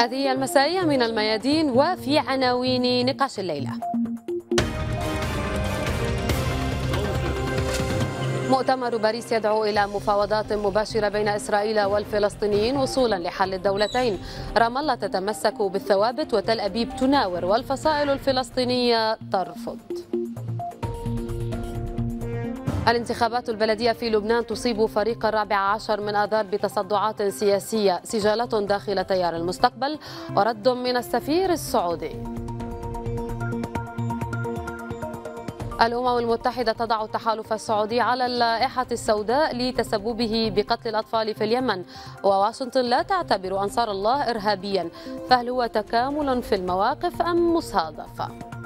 هذه المسائية من الميادين وفي عناوين نقاش الليلة مؤتمر باريس يدعو إلى مفاوضات مباشرة بين إسرائيل والفلسطينيين وصولا لحل الدولتين رام الله تتمسك بالثوابت وتل أبيب تناور والفصائل الفلسطينية ترفض الانتخابات البلدية في لبنان تصيب فريق الرابع عشر من أذار بتصدعات سياسية سجالات داخل تيار المستقبل ورد من السفير السعودي الأمم المتحدة تضع التحالف السعودي على اللائحة السوداء لتسببه بقتل الأطفال في اليمن وواشنطن لا تعتبر أنصار الله إرهابيا فهل هو تكامل في المواقف أم مصادفة؟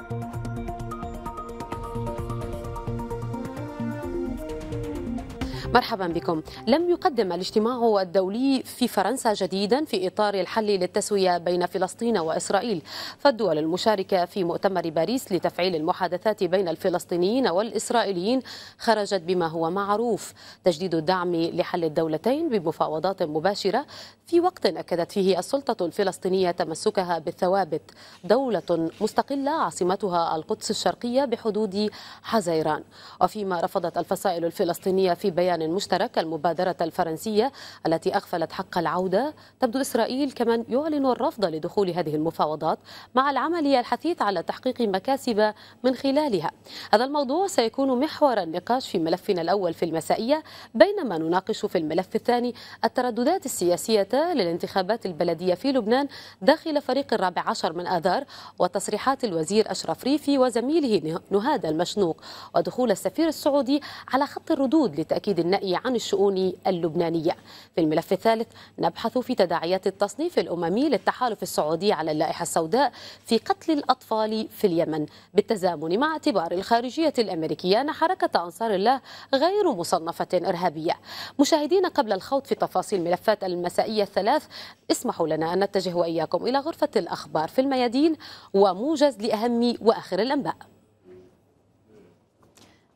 مرحبا بكم لم يقدم الاجتماع الدولي في فرنسا جديدا في إطار الحل للتسوية بين فلسطين وإسرائيل فالدول المشاركة في مؤتمر باريس لتفعيل المحادثات بين الفلسطينيين والإسرائيليين خرجت بما هو معروف تجديد الدعم لحل الدولتين بمفاوضات مباشرة في وقت أكدت فيه السلطة الفلسطينية تمسكها بالثوابت دولة مستقلة عاصمتها القدس الشرقية بحدود حزيران وفيما رفضت الفصائل الفلسطينية في بيان المشترك المبادرة الفرنسية التي أغفلت حق العودة تبدو إسرائيل كمن يعلن الرفض لدخول هذه المفاوضات مع العمل الحثيث على تحقيق مكاسب من خلالها هذا الموضوع سيكون محور النقاش في ملفنا الأول في المسائية بينما نناقش في الملف الثاني الترددات السياسية للانتخابات البلدية في لبنان داخل فريق الرابع عشر من آذار وتصريحات الوزير أشرف ريفي وزميله نهاد المشنوق ودخول السفير السعودي على خط الردود لتأكيد الناس الغنائي عن الشؤون اللبنانية في الملف الثالث نبحث في تداعيات التصنيف الأممي للتحالف السعودي على اللائحة السوداء في قتل الأطفال في اليمن بالتزامن مع اعتبار الخارجية الأمريكية أن حركة أنصار الله غير مصنفة إرهابية مشاهدينا قبل الخوض في تفاصيل ملفات المسائية الثلاث اسمحوا لنا أن نتجه وإياكم إلى غرفة الأخبار في الميادين وموجز لأهم وآخر الأنباء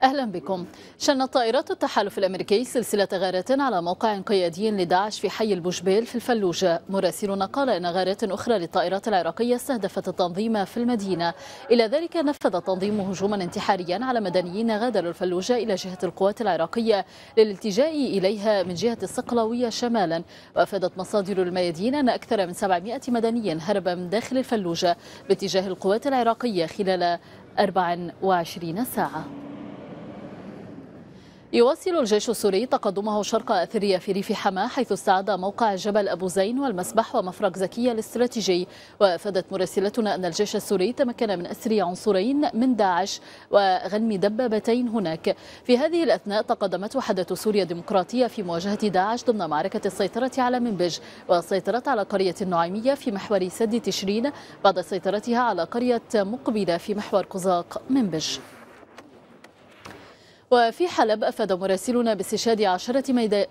أهلا بكم شنت طائرات التحالف الأمريكي سلسلة غارات على موقع قيادي لداعش في حي البوشبيل في الفلوجة مراسلنا قال إن غارات أخرى للطائرات العراقية استهدفت التنظيم في المدينة إلى ذلك نفذ التنظيم هجوما انتحاريا على مدنيين غادروا الفلوجة إلى جهة القوات العراقية للالتجاء إليها من جهة الصقلاوية شمالا وأفادت مصادر الميادين أن أكثر من 700 مدني هرب من داخل الفلوجة باتجاه القوات العراقية خلال 24 ساعة يواصل الجيش السوري تقدمه شرق أثريا في ريف حما حيث استعاد موقع جبل أبو زين والمسبح ومفرق زكية الاستراتيجي وأفادت مراسلتنا أن الجيش السوري تمكن من أسر عنصرين من داعش وغنم دبابتين هناك في هذه الأثناء تقدمت وحدة سوريا الديمقراطية في مواجهة داعش ضمن معركة السيطرة على منبج وسيطرت على قرية النعيمية في محور سد تشرين بعد سيطرتها على قرية مقبلة في محور قزاق منبج وفي حلب أفاد مراسلنا باستشهاد عشرة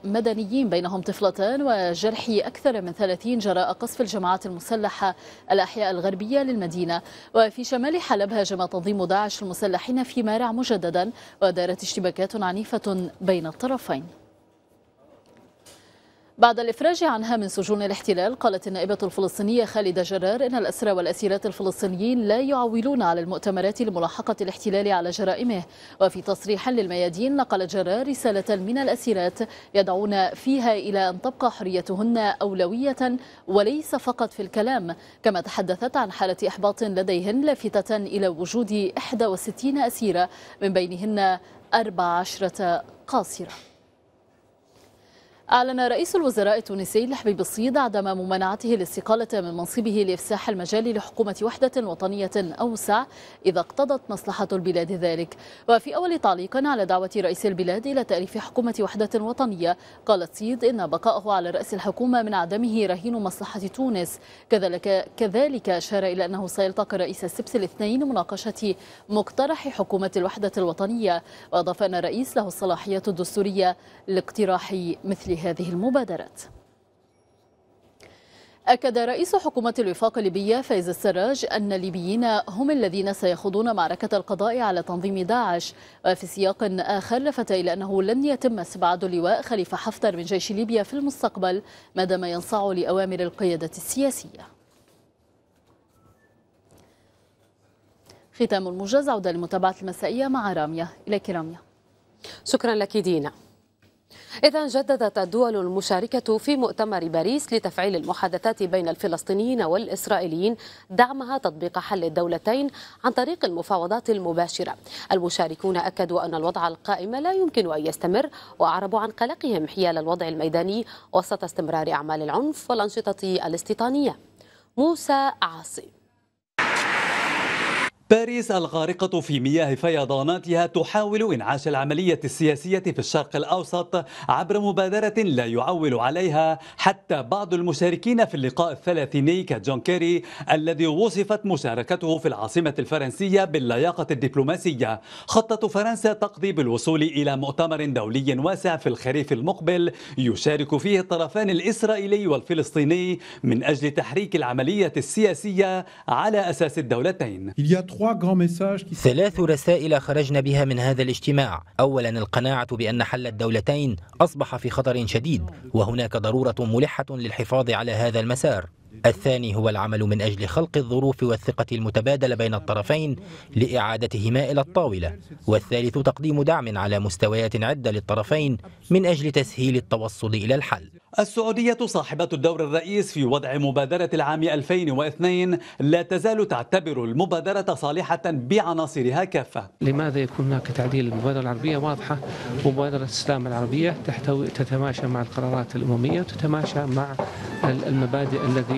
مدنيين بينهم طفلتان وجرح أكثر من ثلاثين جراء قصف الجماعات المسلحة الأحياء الغربية للمدينة وفي شمال حلب هاجم تنظيم داعش المسلحين في مارع مجددا ودارت اشتباكات عنيفة بين الطرفين بعد الإفراج عنها من سجون الاحتلال قالت النائبة الفلسطينية خالدة جرار إن الأسرى والأسيرات الفلسطينيين لا يعولون على المؤتمرات لملاحقة الاحتلال على جرائمه وفي تصريح للميادين نقلت جرار رسالة من الأسيرات يدعون فيها إلى أن تبقى حريتهن أولوية وليس فقط في الكلام كما تحدثت عن حالة إحباط لديهن لافتة إلى وجود 61 أسيرة من بينهن 14 قاصرة أعلن رئيس الوزراء التونسي الحبيب الصيد عدم ممانعته الاستقالة من منصبه لإفساح المجال لحكومة وحدة وطنية أوسع إذا اقتضت مصلحة البلاد ذلك وفي أول تعليق على دعوة رئيس البلاد إلى تأليف حكومة وحدة وطنية قال الصيد إن بقائه على رأس الحكومة من عدمه رهين مصلحة تونس كذلك, كذلك أشار إلى أنه سيلتقي رئيس السبس الاثنين لمناقشة مقترح حكومة الوحدة الوطنية وأضاف أن الرئيس له الصلاحية الدستورية لاقتراح مثل هذه المبادرات أكد رئيس حكومة الوفاق الليبية فايز السراج أن الليبيين هم الذين سيخوضون معركة القضاء على تنظيم داعش وفي سياق آخر لفت إلى أنه لن يتم استبعاد اللواء خليفة حفتر من جيش ليبيا في المستقبل ما دام ينصاع لأوامر القيادة السياسية ختام الموجز عودة لمتابعة المسائية مع رامية إليك رامية شكرا لك دينا إذا جددت الدول المشاركة في مؤتمر باريس لتفعيل المحادثات بين الفلسطينيين والإسرائيليين دعمها تطبيق حل الدولتين عن طريق المفاوضات المباشرة المشاركون أكدوا أن الوضع القائم لا يمكن أن يستمر وأعربوا عن قلقهم حيال الوضع الميداني وسط استمرار أعمال العنف والأنشطة الاستيطانية موسى عاصي باريس الغارقة في مياه فيضاناتها تحاول إنعاش العملية السياسية في الشرق الأوسط عبر مبادرة لا يعول عليها حتى بعض المشاركين في اللقاء الثلاثيني كجون كيري الذي وصفت مشاركته في العاصمة الفرنسية باللياقة الدبلوماسية خطة فرنسا تقضي بالوصول إلى مؤتمر دولي واسع في الخريف المقبل يشارك فيه الطرفان الإسرائيلي والفلسطيني من أجل تحريك العملية السياسية على أساس الدولتين ثلاث رسائل خرجنا بها من هذا الاجتماع أولا القناعة بأن حل الدولتين أصبح في خطر شديد وهناك ضرورة ملحة للحفاظ على هذا المسار الثاني هو العمل من أجل خلق الظروف والثقة المتبادلة بين الطرفين لإعادتهما إلى الطاولة والثالث تقديم دعم على مستويات عدة للطرفين من أجل تسهيل التوصل إلى الحل السعودية صاحبة الدور الرئيس في وضع مبادرة العام 2002 لا تزال تعتبر المبادرة صالحة بعناصرها كافة لماذا يكون هناك تعديل المبادرة العربية واضحة مبادرة السلام العربية تحتوي تتماشى مع القرارات الأممية وتتماشى مع المبادئ الذي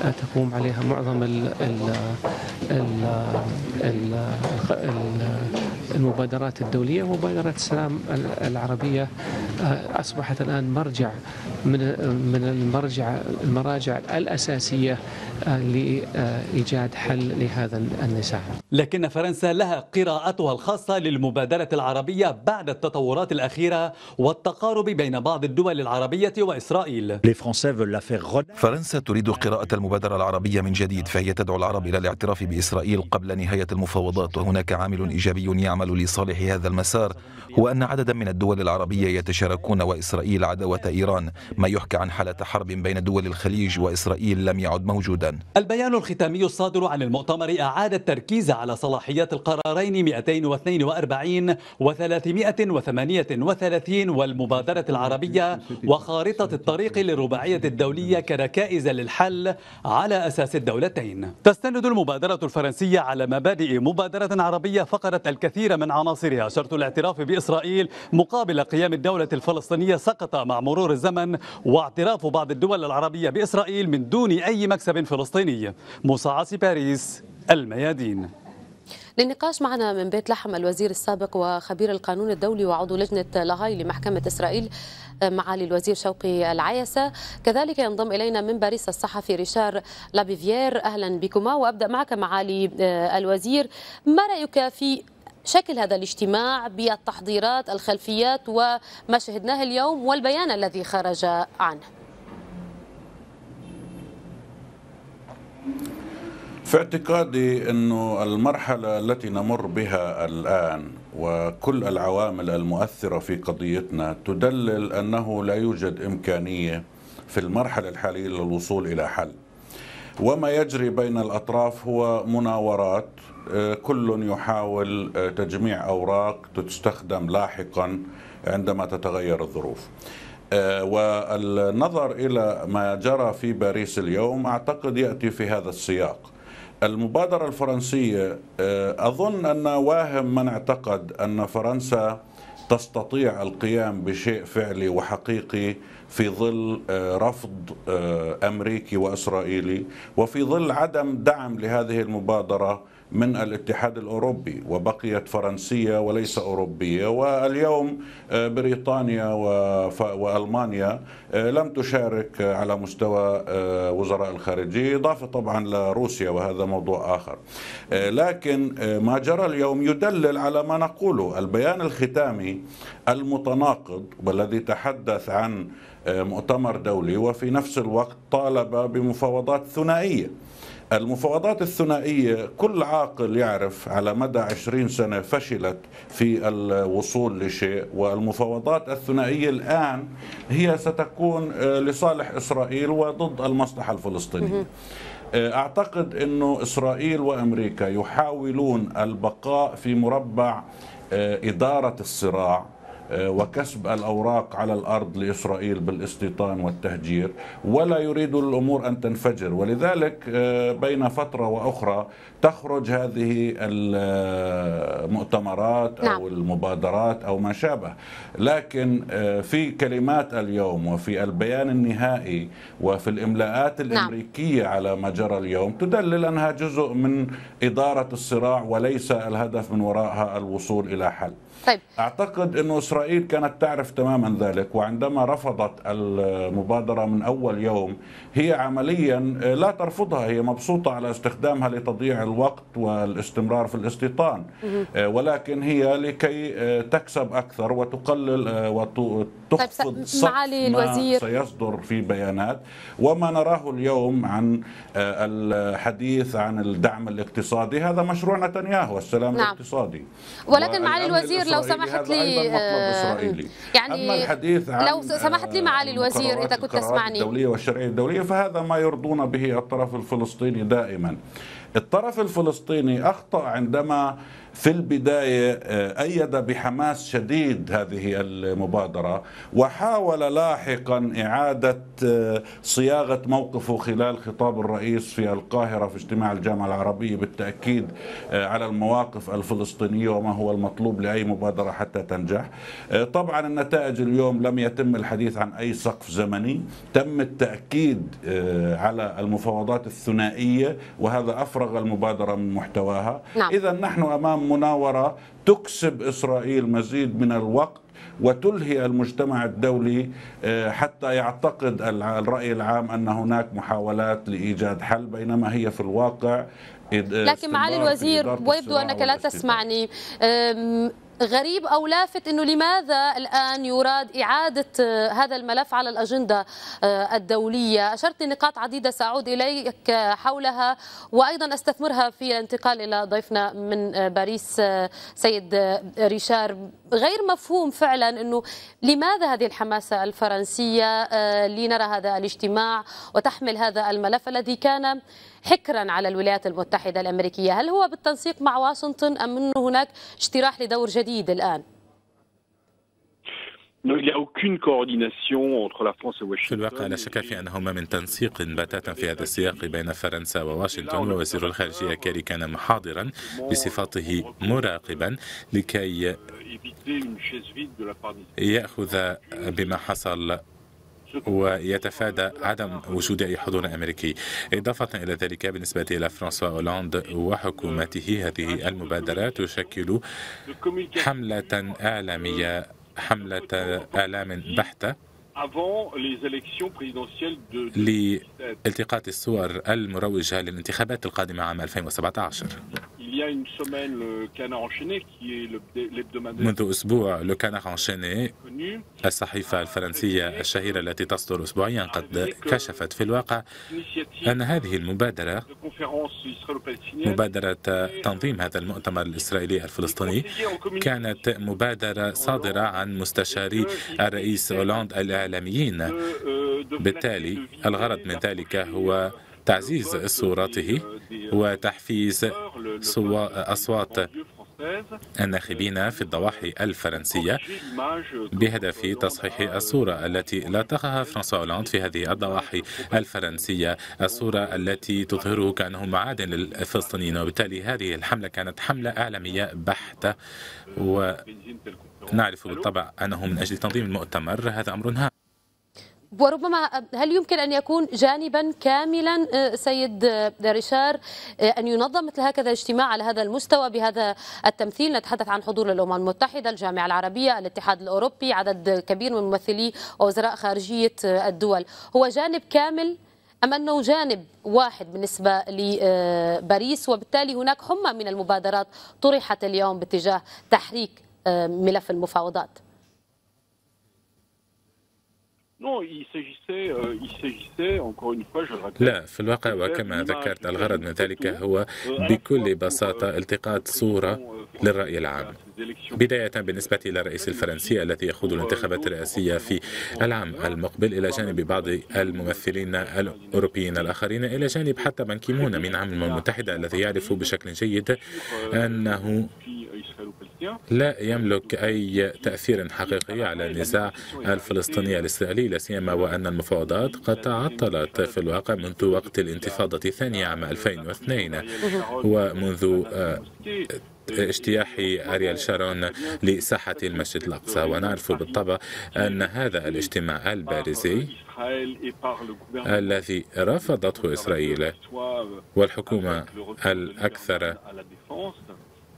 تقوم عليها معظم الـ الـ الـ الـ المبادرات الدولية ومبادرة السلام العربية آه، أصبحت الآن مرجع من من المرجع المراجع الأساسية آه، لإيجاد حل لهذا النزاع لكن فرنسا لها قراءتها الخاصة للمبادرة العربية بعد التطورات الأخيرة والتقارب بين بعض الدول العربية وإسرائيل فرنسا تريد قراءة المبادرة المبادرة العربية من جديد فهي تدعو العرب إلى الاعتراف بإسرائيل قبل نهاية المفاوضات وهناك عامل إيجابي يعمل لصالح هذا المسار هو أن عددا من الدول العربية يتشاركون وإسرائيل عداوة إيران ما يحكى عن حالة حرب بين دول الخليج وإسرائيل لم يعد موجودا البيان الختامي الصادر عن المؤتمر أعاد التركيز على صلاحيات القرارين 242 و 338 والمبادرة العربية وخارطة الطريق للرباعية الدولية كركائز للحل على أساس الدولتين تستند المبادرة الفرنسية على مبادئ مبادرة عربية فقدت الكثير من عناصرها شرط الاعتراف بإسرائيل مقابل قيام الدولة الفلسطينية سقط مع مرور الزمن واعتراف بعض الدول العربية بإسرائيل من دون أي مكسب فلسطيني مصاعد باريس الميادين للنقاش معنا من بيت لحم الوزير السابق وخبير القانون الدولي وعضو لجنة لاهاي لمحكمة إسرائيل آه، معالي الوزير شوقي العيسة كذلك ينضم إلينا من باريس الصحفي ريشار لابيفيير أهلا بكما وأبدأ معك معالي آه، الوزير ما رأيك في شكل هذا الاجتماع بالتحضيرات الخلفيات وما شهدناه اليوم والبيان الذي خرج عنه في اعتقادي أنه المرحلة التي نمر بها الآن وكل العوامل المؤثرة في قضيتنا تدلل أنه لا يوجد إمكانية في المرحلة الحالية للوصول إلى حل وما يجري بين الأطراف هو مناورات آه، كل يحاول آه، تجميع أوراق تستخدم لاحقا عندما تتغير الظروف آه، والنظر إلى ما جرى في باريس اليوم أعتقد يأتي في هذا السياق المبادرة الفرنسية آه، أظن أن واهم من اعتقد أن فرنسا تستطيع القيام بشيء فعلي وحقيقي في ظل آه، رفض آه، أمريكي وإسرائيلي وفي ظل عدم دعم لهذه المبادرة من الاتحاد الأوروبي وبقيت فرنسية وليس أوروبية واليوم آه، بريطانيا وألمانيا آه، لم تشارك على مستوى آه، وزراء الخارجية إضافة طبعا لروسيا وهذا موضوع آخر لكن ما جرى اليوم يدلل على ما نقوله البيان الختامي المتناقض والذي تحدث عن مؤتمر دولي وفي نفس الوقت طالب بمفاوضات ثنائيه المفاوضات الثنائية كل عاقل يعرف على مدى عشرين سنة فشلت في الوصول لشيء والمفاوضات الثنائية الآن هي ستكون آه، لصالح إسرائيل وضد المصلحة الفلسطينية آه، أعتقد أنه إسرائيل وأمريكا يحاولون البقاء في مربع آه، إدارة الصراع آه، وكسب الأوراق على الأرض لإسرائيل بالاستيطان والتهجير ولا يريد الأمور أن تنفجر ولذلك آه، بين فترة وأخرى تخرج هذه المؤتمرات أو نعم. المبادرات أو ما شابه لكن آه، في كلمات اليوم وفي البيان النهائي وفي الإملاءات نعم. الأمريكية على ما جرى اليوم تدلل أنها جزء من إدارة الصراع وليس الهدف من وراءها الوصول إلى حل طيب. أعتقد أن إسرائيل كانت تعرف تماما ذلك وعندما رفضت المبادرة من أول يوم هي عمليا لا ترفضها هي مبسوطة على استخدامها لتضييع الوقت والاستمرار في الاستيطان آه، ولكن هي لكي آه، تكسب أكثر وتقلل آه، طيب، وتخفض معالي الوزير سيصدر في بيانات وما نراه اليوم عن الحديث عن الدعم الاقتصادي هذا مشروع نتنياهو السلام نعم. الاقتصادي ولكن معالي الوزير لو سمحت لي آه، يعني أما الحديث عن لو سمحت لي معالي آه، الوزير إذا كنت تسمعني الدولية والشرعية الدولية فهذا ما يرضون به الطرف الفلسطيني دائما الطرف الفلسطيني أخطأ عندما في البداية آه، أيد بحماس شديد هذه المبادرة وحاول لاحقا إعادة آه، صياغة موقفه خلال خطاب الرئيس في القاهرة في اجتماع الجامعة العربية بالتأكيد آه، على المواقف الفلسطينية وما هو المطلوب لأي مبادرة حتى تنجح طبعا النتائج اليوم لم يتم الحديث عن أي سقف زمني تم التأكيد على المفاوضات الثنائية وهذا افرض تفرغ المبادرة من محتواها نعم. إذا نحن أمام مناورة تكسب إسرائيل مزيد من الوقت وتلهي المجتمع الدولي آه، حتى يعتقد الرأي العام أن هناك محاولات لإيجاد حل بينما هي في الواقع لكن معالي الوزير ويبدو أنك لا تسمعني غريب أو لافت أنه لماذا الآن يراد إعادة آه، هذا الملف على الأجندة آه، الدولية أشرت لنقاط عديدة سأعود إليك آه، حولها وأيضا أستثمرها في الانتقال إلى ضيفنا من باريس سيد ريشار غير مفهوم فعلا أنه لماذا هذه الحماسة الفرنسية لنرى هذا الاجتماع وتحمل هذا الملف الذي كان حكرا على الولايات المتحدة الأمريكية هل هو بالتنسيق مع واشنطن أم أنه هناك اجتراح لدور جديد الآن؟ في الواقع لا شك في أنهما من تنسيق بتاتا في هذا السياق بين فرنسا وواشنطن ووزير الخارجية كاري كان محاضرا بصفاته مراقبا لكي يأخذ بما حصل ويتفادى عدم وجود أي حضور أمريكي إضافة إلى ذلك بالنسبة إلى فرانسوا اولاند وحكومته هذه المبادرة تشكل حملة إعلامية حملة اعلام بحتة لالتقاط الصور المروجة للانتخابات القادمة عام 2017 منذ أسبوع لوكانا انشيني الصحيفة الفرنسية الشهيرة التي تصدر أسبوعيا قد كشفت في الواقع أن هذه المبادرة مبادرة تنظيم هذا المؤتمر الإسرائيلي الفلسطيني كانت مبادرة صادرة عن مستشاري الرئيس أولاند الإعلامي الإعلاميين بالتالي الغرض من ذلك هو تعزيز صورته وتحفيز أصوات الناخبين في الضواحي الفرنسية بهدف تصحيح الصورة التي لاصقها فرانسوا اولاند في هذه الضواحي الفرنسية الصورة التي تظهره كأنه معادن للفلسطينيين وبالتالي هذه الحملة كانت حملة إعلامية بحتة ونعرف بالطبع أنه من أجل تنظيم المؤتمر هذا أمر هام وربما هل يمكن أن يكون جانبا كاملا آه، سيد آه، ريشار آه، أن ينظم مثل هكذا اجتماع على هذا المستوى بهذا التمثيل نتحدث عن حضور الأمم المتحدة الجامعة العربية الاتحاد الأوروبي عدد كبير من ممثلي ووزراء خارجية الدول هو جانب كامل أم أنه جانب واحد بالنسبة لباريس وبالتالي هناك حمى من المبادرات طرحت اليوم باتجاه تحريك ملف المفاوضات Euh, لا في الواقع وكما ذكرت الغرض من ذلك هو euh, بكل بساطة euh, التقاط صورة للرأي العام بداية بالنسبة للرئيس الفرنسي الذي يخوض الانتخابات الرئاسية في العام المقبل إلى جانب بعض الممثلين الأوروبيين الآخرين إلى جانب حتى بنكيمون من عام المتحدة الذي يعرف بشكل جيد أنه لا يملك أي تأثير حقيقي على النزاع الفلسطيني الإسرائيلي لا سيما وأن المفاوضات قد تعطلت في الواقع منذ وقت الانتفاضة الثانية عام 2002 ومنذ آه، اجتياح أريال شارون لساحة المسجد الأقصى ونعرف بالطبع أن هذا الاجتماع البارزي الذي رفضته إسرائيل والحكومة الأكثر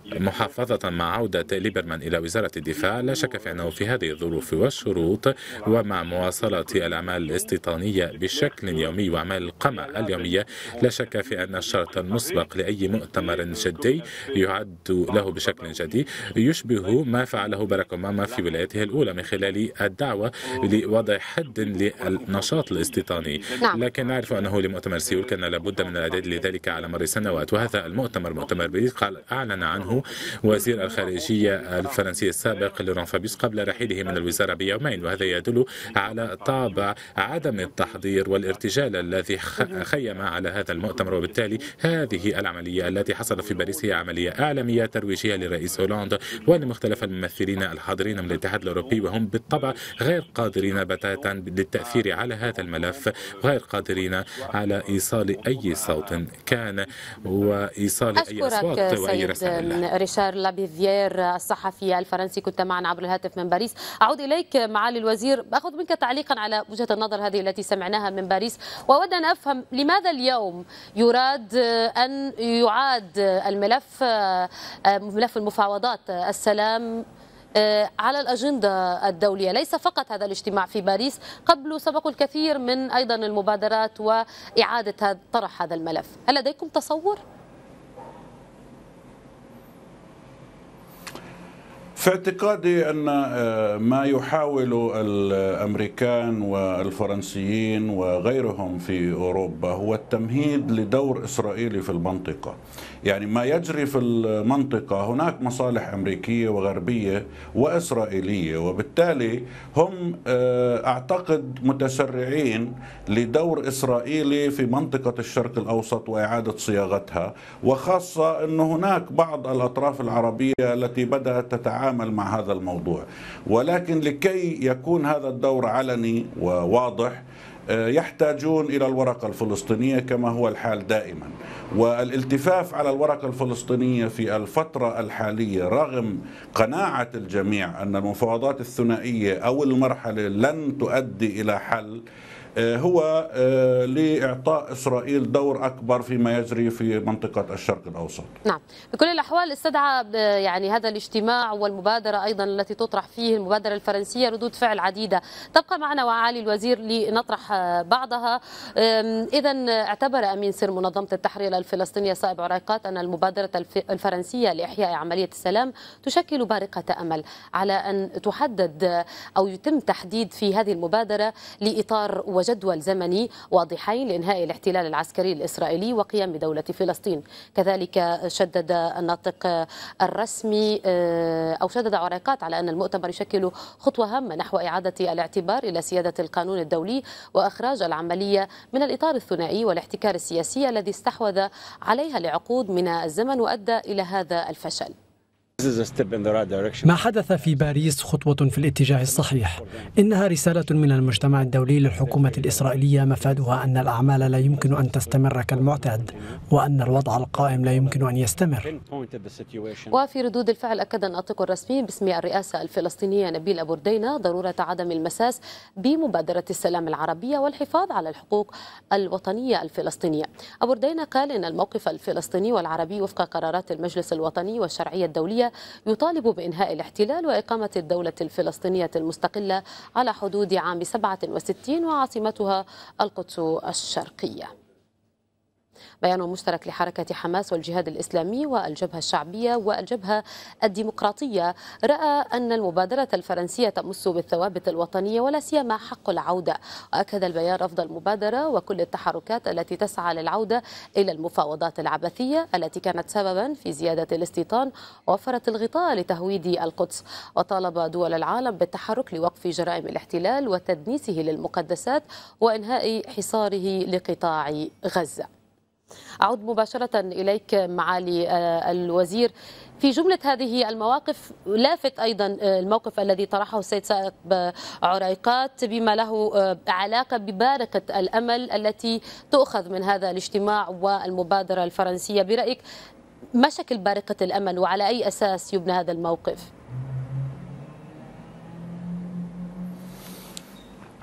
محافظة مع عودة ليبرمان إلى وزارة الدفاع لا شك في أنه في هذه الظروف والشروط ومع مواصلة الأعمال الاستيطانية بشكل يومي وأعمال القمع اليومية لا شك في أن الشرط المسبق لأي مؤتمر جدي يعد له بشكل جدي يشبه ما فعله باراك أوباما في ولايته الأولى من خلال الدعوة لوضع حد للنشاط الاستيطاني نعم. لكن نعرف أنه لمؤتمر سيول كان لابد من الإعداد لذلك على مر السنوات وهذا المؤتمر مؤتمر بريد قال أعلن عنه وزير الخارجية الفرنسي السابق لوران فابيس قبل رحيله من الوزارة بيومين وهذا يدل على طابع عدم التحضير والارتجال الذي خيم على هذا المؤتمر وبالتالي هذه العملية التي حصلت في باريس هي عملية إعلامية ترويجية للرئيس هولندا ولمختلف الممثلين الحاضرين من الاتحاد الأوروبي وهم بالطبع غير قادرين بتاتا للتأثير على هذا الملف غير قادرين على إيصال أي صوت كان وإيصال أي أصوات وأي رسائل ريشار لابيفيير الصحفي الفرنسي كنت معنا عبر الهاتف من باريس أعود إليك معالي الوزير أخذ منك تعليقا على وجهة النظر هذه التي سمعناها من باريس وأود أن أفهم لماذا اليوم يراد أن يعاد الملف ملف المفاوضات السلام آه، على الأجندة الدولية ليس فقط هذا الاجتماع في باريس قبل سبق الكثير من أيضا المبادرات وإعادة طرح هذا الملف هل لديكم تصور؟ في اعتقادي ان آه، ما يحاول الامريكان والفرنسيين وغيرهم في اوروبا هو التمهيد لدور اسرائيلي في المنطقه. يعني ما يجري في المنطقه هناك مصالح امريكيه وغربيه واسرائيليه وبالتالي هم آه، اعتقد متسرعين لدور اسرائيلي في منطقه الشرق الاوسط واعاده صياغتها وخاصه انه هناك بعض الاطراف العربيه التي بدات تتعامل نتعامل مع هذا الموضوع ولكن لكي يكون هذا الدور علني وواضح آه، يحتاجون الى الورقه الفلسطينيه كما هو الحال دائما والالتفاف على الورقه الفلسطينيه في الفتره الحاليه رغم قناعه الجميع ان المفاوضات الثنائيه او المرحله لن تؤدي الى حل آه، هو آه، لإعطاء إسرائيل دور أكبر فيما يجري في منطقة الشرق الأوسط نعم بكل الأحوال استدعى يعني هذا الاجتماع والمبادرة أيضا التي تطرح فيه المبادرة الفرنسية ردود فعل عديدة تبقى معنا وعالي الوزير لنطرح آه، بعضها إذا اعتبر أمين سر منظمة التحرير الفلسطينية صائب عريقات أن المبادرة الفرنسية لإحياء عملية السلام تشكل بارقة أمل على أن تحدد أو يتم تحديد في هذه المبادرة لإطار وجدول زمني واضحين لإنهاء الاحتلال العسكري الإسرائيلي وقيام بدولة فلسطين كذلك شدد الناطق الرسمي آه، أو شدد عريقات على أن المؤتمر يشكل خطوة هامة نحو إعادة الاعتبار إلى سيادة القانون الدولي وإخراج العملية من الإطار الثنائي والاحتكار السياسي الذي استحوذ عليها لعقود من الزمن وأدى إلى هذا الفشل ما حدث في باريس خطوة في الاتجاه الصحيح إنها رسالة من المجتمع الدولي للحكومة الإسرائيلية مفادها أن الأعمال لا يمكن أن تستمر كالمعتاد وأن الوضع القائم لا يمكن أن يستمر وفي ردود الفعل أكد الناطق الرسمي باسم الرئاسة الفلسطينية نبيل أبو ردينة ضرورة عدم المساس بمبادرة السلام العربية والحفاظ على الحقوق الوطنية الفلسطينية أبو ردينة قال إن الموقف الفلسطيني والعربي وفق قرارات المجلس الوطني والشرعية الدولية يطالب بإنهاء الاحتلال وإقامة الدولة الفلسطينية المستقلة على حدود عام 67 وعاصمتها القدس الشرقية بيان مشترك لحركة حماس والجهاد الإسلامي والجبهة الشعبية والجبهة الديمقراطية رأى أن المبادرة الفرنسية تمس بالثوابت الوطنية ولا سيما حق العودة وأكد البيان رفض المبادرة وكل التحركات التي تسعى للعودة إلى المفاوضات العبثية التي كانت سببا في زيادة الاستيطان وفرت الغطاء لتهويد القدس وطالب دول العالم بالتحرك لوقف جرائم الاحتلال وتدنيسه للمقدسات وإنهاء حصاره لقطاع غزة أعود مباشرة إليك معالي آه، الوزير في جملة هذه المواقف لافت أيضا آه، الموقف الذي طرحه السيد سائق عريقات بما له آه، علاقة ببارقة الأمل التي تؤخذ من هذا الاجتماع والمبادرة الفرنسية برأيك ما شكل بارقة الأمل وعلى أي أساس يبنى هذا الموقف؟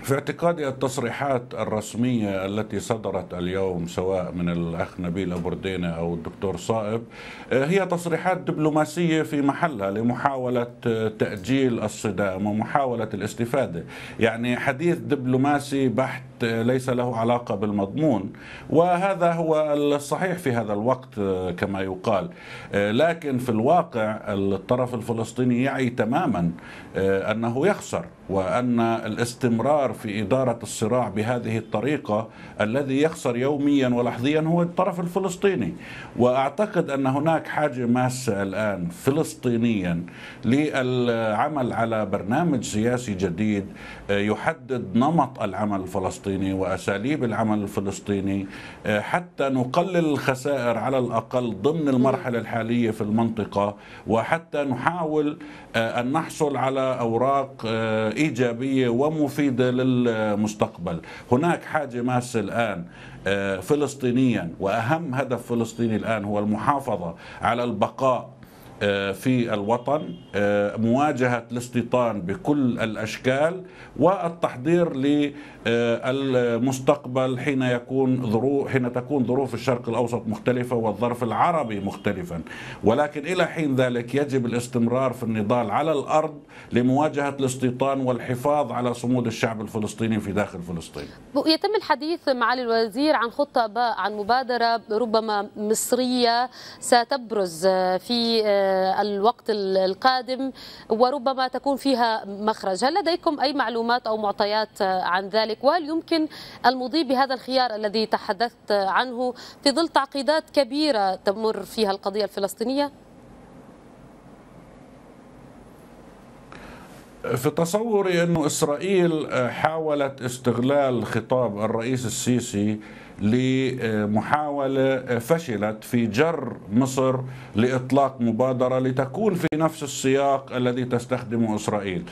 في اعتقادي التصريحات الرسمية التي صدرت اليوم سواء من الأخ نبيل أبو أو الدكتور صائب آه، هي تصريحات دبلوماسية في محلها لمحاولة آه، تأجيل الصدام ومحاولة الاستفادة يعني حديث دبلوماسي بحت ليس له علاقة بالمضمون وهذا هو الصحيح في هذا الوقت آه، كما يقال آه، لكن في الواقع الطرف الفلسطيني يعي تماما آه، أنه يخسر وأن الاستمرار في إدارة الصراع بهذه الطريقة الذي يخسر يوميا ولحظيا هو الطرف الفلسطيني وأعتقد أن هناك حاجة ماسة الآن فلسطينيا للعمل على برنامج سياسي جديد يحدد نمط العمل الفلسطيني الفلسطيني وأساليب العمل الفلسطيني آه، حتى نقلل الخسائر على الأقل ضمن المرحلة الحالية في المنطقة وحتى نحاول آه، أن نحصل على أوراق آه، إيجابية ومفيدة للمستقبل هناك حاجة ماسة الآن فلسطينيا وأهم هدف فلسطيني الآن هو المحافظة على البقاء آه، في الوطن آه، مواجهة الاستيطان بكل الأشكال والتحضير للمستقبل حين يكون ظروف حين تكون ظروف الشرق الأوسط مختلفة والظرف العربي مختلفا ولكن إلى حين ذلك يجب الاستمرار في النضال على الأرض لمواجهة الاستيطان والحفاظ على صمود الشعب الفلسطيني في داخل فلسطين يتم الحديث معالي الوزير عن خطة عن مبادرة ربما مصرية ستبرز في آه، الوقت القادم وربما تكون فيها مخرج هل لديكم أي معلومات أو معطيات عن ذلك وهل يمكن المضي بهذا الخيار الذي تحدثت عنه في ظل تعقيدات كبيرة تمر فيها القضية الفلسطينية؟ في تصوري أن إسرائيل حاولت استغلال خطاب الرئيس السيسي لمحاولة فشلت في جر مصر لإطلاق مبادرة لتكون في نفس السياق الذي تستخدمه إسرائيل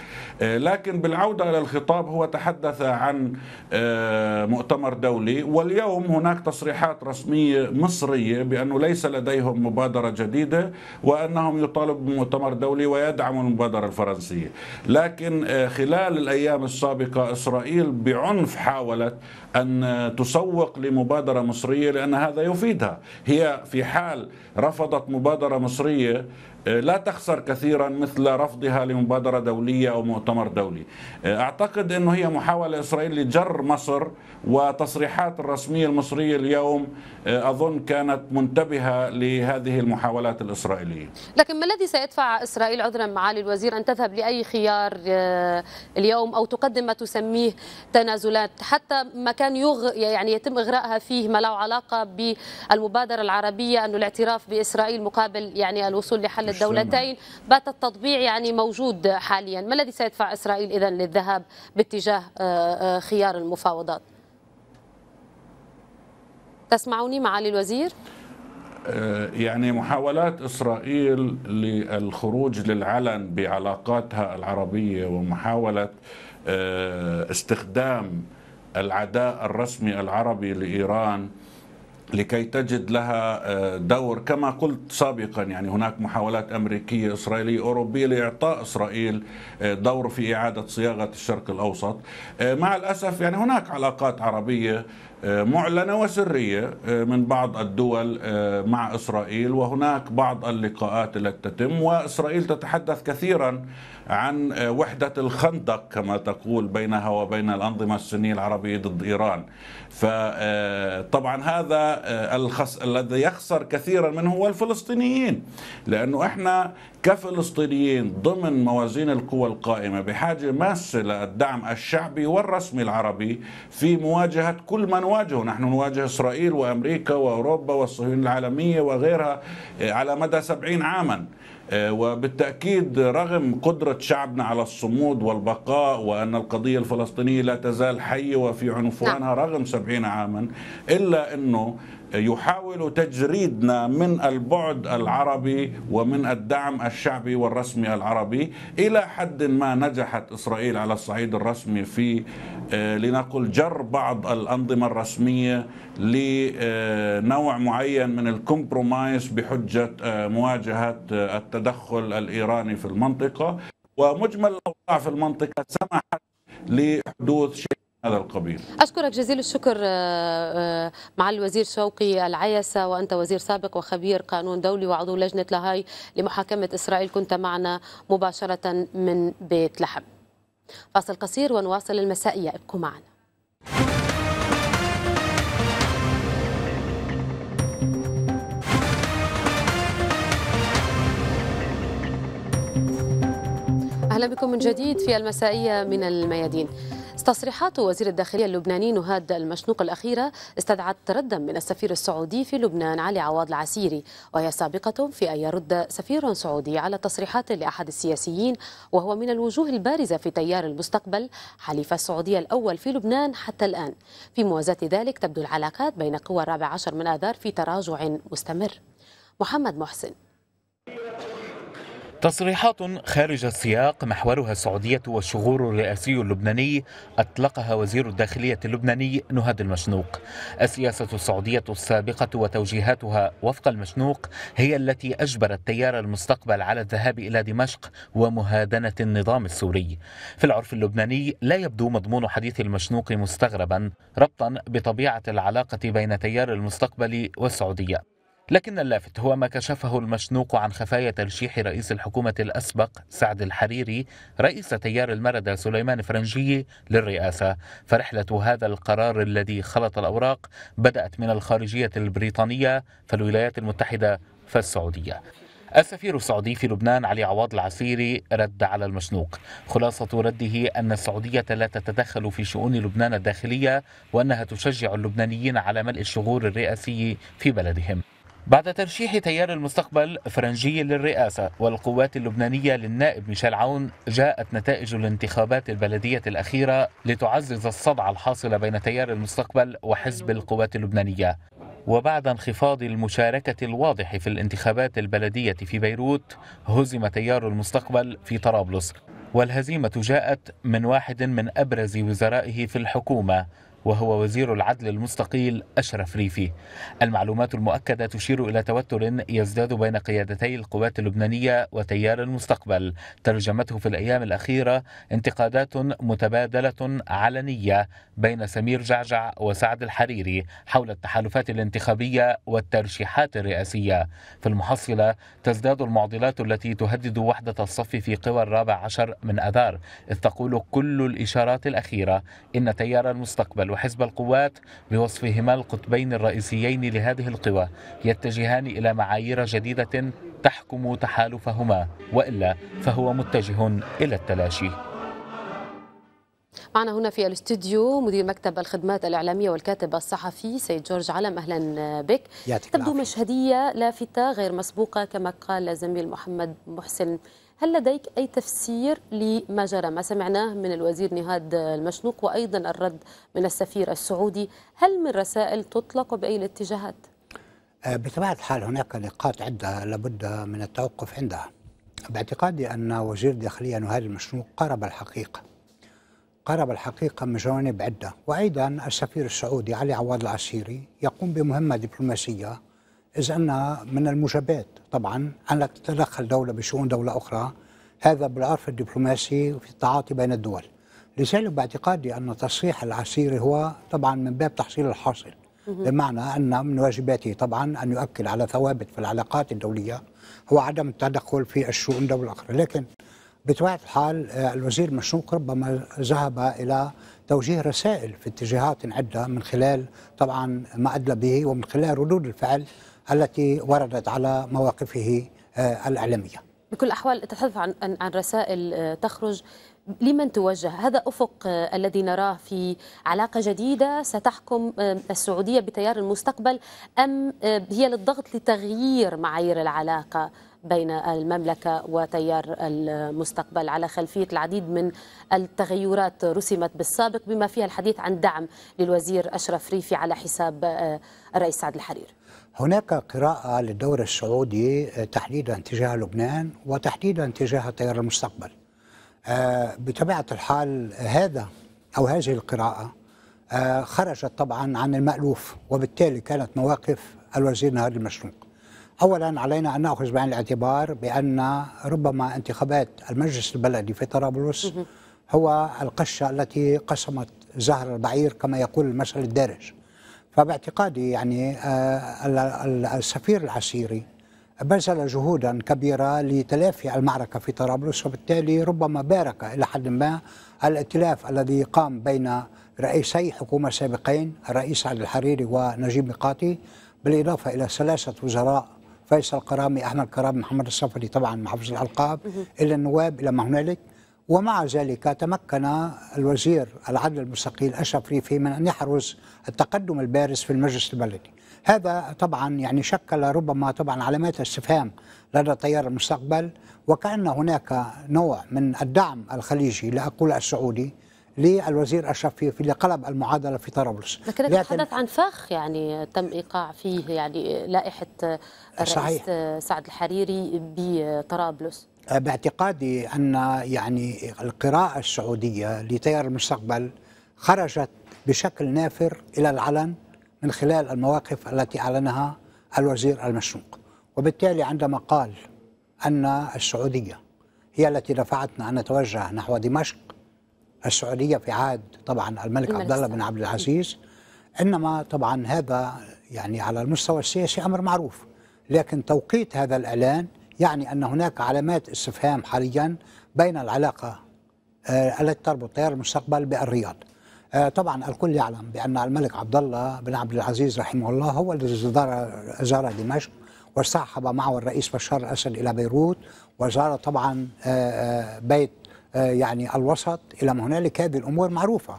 آه، لكن بالعودة إلى الخطاب هو تحدث عن آه، مؤتمر دولي واليوم هناك تصريحات رسمية مصرية بأنه ليس لديهم مبادرة جديدة وأنهم يطالب بمؤتمر دولي ويدعموا المبادرة الفرنسية لكن آه، خلال الأيام السابقة إسرائيل بعنف حاولت أن تسوق لمبادرة مصرية لأن هذا يفيدها هي في حال رفضت مبادرة مصرية آه، لا تخسر كثيرا مثل رفضها لمبادرة دولية أو مؤتمر دولي آه، أعتقد أنه هي محاولة إسرائيل لجر مصر وتصريحات الرسمية المصرية اليوم آه، أظن كانت منتبهة لهذه المحاولات الإسرائيلية لكن ما الذي سيدفع إسرائيل عذرا معالي الوزير أن تذهب لأي خيار اليوم أو تقدم ما تسميه تنازلات حتى مكان يغ يعني يتم إغراءها فيه ما له علاقة بالمبادرة العربية أن الاعتراف بإسرائيل مقابل يعني الوصول لحل الدولتين بات التطبيع يعني موجود حاليا ما الذي سيدفع إسرائيل إذا للذهاب باتجاه آه، آه، خيار المفاوضات تسمعوني معالي الوزير؟ آه، يعني محاولات إسرائيل للخروج للعلن بعلاقاتها العربية ومحاولة استخدام العداء الرسمي العربي لإيران لكي تجد لها آه، دور كما قلت سابقا يعني هناك محاولات أمريكية إسرائيلية أوروبية لإعطاء إسرائيل آه، دور في إعادة صياغة الشرق الأوسط آه، مع الأسف يعني هناك علاقات عربية معلنة وسرية من بعض الدول مع إسرائيل وهناك بعض اللقاءات التي تتم وإسرائيل تتحدث كثيرا عن آه، وحدة الخندق كما تقول بينها وبين الأنظمة السنية العربية ضد إيران فطبعا آه، هذا آه، الخس... الذي يخسر كثيرا منه هو الفلسطينيين لأنه إحنا كفلسطينيين ضمن موازين القوى القائمة بحاجة ماسة للدعم الشعبي والرسمي العربي في مواجهة كل من نواجهه نحن نواجه إسرائيل وأمريكا وأوروبا والصهيونية العالمية وغيرها على مدى سبعين عاما آه، وبالتأكيد رغم قدرة شعبنا على الصمود والبقاء وأن القضية الفلسطينية لا تزال حية وفي عنفوانها نعم. رغم سبعين عاما إلا أنه يحاول تجريدنا من البعد العربي ومن الدعم الشعبي والرسمي العربي الى حد ما نجحت اسرائيل على الصعيد الرسمي في آه، لنقل جر بعض الانظمه الرسميه لنوع معين من الكومبرومايز بحجه آه، مواجهه آه، التدخل الايراني في المنطقه ومجمل الاوضاع في المنطقه سمحت لحدوث شيء هذا القبيل أشكرك جزيل الشكر آه، آه، مع الوزير شوقي العيسة وأنت وزير سابق وخبير قانون دولي وعضو لجنة لاهاي لمحاكمة إسرائيل كنت معنا مباشرة من بيت لحم فاصل قصير ونواصل المسائية ابقوا معنا اهلا بكم من جديد في المسائيه من الميادين. تصريحات وزير الداخلية اللبناني نهاد المشنوق الأخيرة استدعت ردا من السفير السعودي في لبنان علي عواض العسيري وهي سابقة في أن يرد سفير سعودي على تصريحات لأحد السياسيين وهو من الوجوه البارزة في تيار المستقبل حليف السعودية الأول في لبنان حتى الآن في موازاة ذلك تبدو العلاقات بين قوى الرابع عشر من آذار في تراجع مستمر محمد محسن تصريحات خارج السياق محورها السعودية والشغور الرئاسي اللبناني أطلقها وزير الداخلية اللبناني نهاد المشنوق السياسة السعودية السابقة وتوجيهاتها وفق المشنوق هي التي أجبرت تيار المستقبل على الذهاب إلى دمشق ومهادنة النظام السوري في العرف اللبناني لا يبدو مضمون حديث المشنوق مستغربا ربطا بطبيعة العلاقة بين تيار المستقبل والسعودية لكن اللافت هو ما كشفه المشنوق عن خفايا ترشيح رئيس الحكومة الأسبق سعد الحريري رئيس تيار المردة سليمان فرنجي للرئاسة فرحلة هذا القرار الذي خلط الأوراق بدأت من الخارجية البريطانية فالولايات المتحدة فالسعودية السفير السعودي في لبنان علي عواض العسيري رد على المشنوق خلاصة رده أن السعودية لا تتدخل في شؤون لبنان الداخلية وأنها تشجع اللبنانيين على ملء الشغور الرئاسي في بلدهم بعد ترشيح تيار المستقبل فرنجي للرئاسة والقوات اللبنانية للنائب ميشيل عون جاءت نتائج الانتخابات البلدية الأخيرة لتعزز الصدع الحاصل بين تيار المستقبل وحزب القوات اللبنانية وبعد انخفاض المشاركة الواضح في الانتخابات البلدية في بيروت هزم تيار المستقبل في طرابلس والهزيمة جاءت من واحد من أبرز وزرائه في الحكومة وهو وزير العدل المستقيل أشرف ريفي المعلومات المؤكدة تشير إلى توتر يزداد بين قيادتي القوات اللبنانية وتيار المستقبل ترجمته في الأيام الأخيرة انتقادات متبادلة علنية بين سمير جعجع وسعد الحريري حول التحالفات الانتخابية والترشيحات الرئاسية في المحصلة تزداد المعضلات التي تهدد وحدة الصف في قوى الرابع عشر من أذار إذ تقول كل الإشارات الأخيرة إن تيار المستقبل وحزب القوات بوصفهما القطبين الرئيسيين لهذه القوى يتجهان إلى معايير جديدة تحكم تحالفهما وإلا فهو متجه إلى التلاشي معنا هنا في الاستوديو مدير مكتب الخدمات الإعلامية والكاتب الصحفي سيد جورج علم أهلا بك تبدو مشهدية لافتة غير مسبوقة كما قال زميل محمد محسن هل لديك أي تفسير لما جرى ما سمعناه من الوزير نهاد المشنوق وأيضا الرد من السفير السعودي هل من رسائل تطلق بأي الاتجاهات؟ أه، بطبيعة الحال هناك نقاط عدة لابد من التوقف عندها باعتقادي أن وزير الداخلية نهاد المشنوق قرب الحقيقة قرب الحقيقة من جوانب عدة وأيضا السفير السعودي علي عواد العسيري يقوم بمهمة دبلوماسية إذ أنها من المجابات طبعا أن تتدخل دولة بشؤون دولة أخرى هذا بالعرف الدبلوماسي وفي التعاطي بين الدول لذلك باعتقادي أن تصريح العسير هو طبعا من باب تحصيل الحاصل بمعنى أن من واجباته طبعا أن يؤكد على ثوابت في العلاقات الدولية هو عدم التدخل في الشؤون دولة أخرى لكن بطبيعة الحال آه، الوزير مشنوق ربما ذهب إلى توجيه رسائل في اتجاهات عدة من خلال طبعا ما أدلى به ومن خلال ردود الفعل التي وردت على مواقفه آه، الإعلامية بكل الأحوال تتحدث عن, عن رسائل آه، تخرج لمن توجه هذا أفق آه، الذي نراه في علاقة جديدة ستحكم السعودية بتيار المستقبل أم هي للضغط لتغيير معايير العلاقة بين المملكة وتيار المستقبل على خلفية العديد من التغيرات رسمت بالسابق بما فيها الحديث عن دعم للوزير أشرف ريفي على حساب آه، الرئيس سعد الحريري هناك قراءة للدور السعودي آه، تحديدا تجاه لبنان وتحديدا تجاه تيار المستقبل آه، بطبيعة الحال هذا أو هذه القراءة خرجت طبعا عن المألوف وبالتالي كانت مواقف الوزير نهار المشروق اولا علينا ان ناخذ بعين الاعتبار بان ربما انتخابات المجلس البلدي في طرابلس هو القشه التي قسمت زهر البعير كما يقول المثل الدارج فباعتقادي يعني آه، السفير العسيري بذل جهودا كبيرة لتلافي المعركة في طرابلس وبالتالي ربما بارك إلى حد ما الائتلاف الذي قام بين رئيسي حكومة سابقين الرئيس عبد الحريري ونجيب ميقاتي بالإضافة إلى ثلاثة وزراء فيصل كرامي احمد كرامي محمد الصفري طبعا محافظ الالقاب الى النواب الى ما هنالك ومع ذلك تمكن الوزير العدل المستقيل اشرف ريفي من ان يحرز التقدم البارز في المجلس البلدي. هذا طبعا يعني شكل ربما طبعا علامات استفهام لدى تيار المستقبل وكان هناك نوع من الدعم الخليجي لا اقول السعودي للوزير اللي قلب المعادله في طرابلس لكن تحدث عن فخ يعني تم ايقاع فيه يعني لائحه الرئيس صحيح. سعد الحريري بطرابلس باعتقادي ان يعني القراءه السعوديه لتيار المستقبل خرجت بشكل نافر الى العلن من خلال المواقف التي اعلنها الوزير المشنوق وبالتالي عندما قال ان السعوديه هي التي دفعتنا ان نتوجه نحو دمشق السعوديه في عهد طبعا الملك عبد الله بن عبد العزيز انما طبعا هذا يعني على المستوى السياسي امر معروف لكن توقيت هذا الاعلان يعني ان هناك علامات استفهام حاليا بين العلاقه آه، التي تربط تيار المستقبل بالرياض. آه، طبعا الكل يعلم بان الملك عبد الله بن عبد العزيز رحمه الله هو الذي زار دمشق وصاحب معه الرئيس بشار الاسد الى بيروت وزار طبعا آه، بيت آه، يعني الوسط إلى ما هنالك هذه الأمور معروفة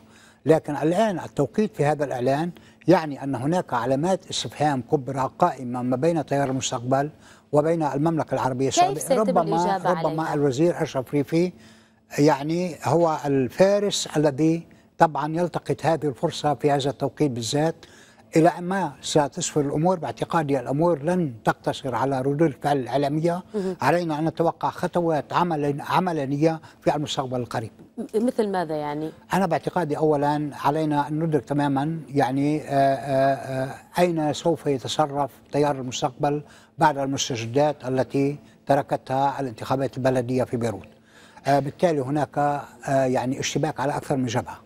لكن الآن التوقيت في هذا الإعلان يعني أن هناك علامات استفهام كبرى قائمة ما بين تيار المستقبل وبين المملكة العربية السعودية ربما ربما عليها. الوزير أشرف ريفي يعني هو الفارس الذي طبعا يلتقط هذه الفرصة في هذا التوقيت بالذات إلى ما ستسفر الأمور باعتقادي الأمور لن تقتصر على ردود الفعل الإعلامية علينا أن نتوقع خطوات عمل عملنيه في المستقبل القريب مثل ماذا يعني؟ أنا باعتقادي أولا علينا أن ندرك تماما يعني آآ آه، آآ آه، آه، أين سوف يتصرف تيار المستقبل بعد المستجدات التي تركتها الانتخابات البلدية في بيروت بالتالي هناك يعني اشتباك على أكثر من جبهة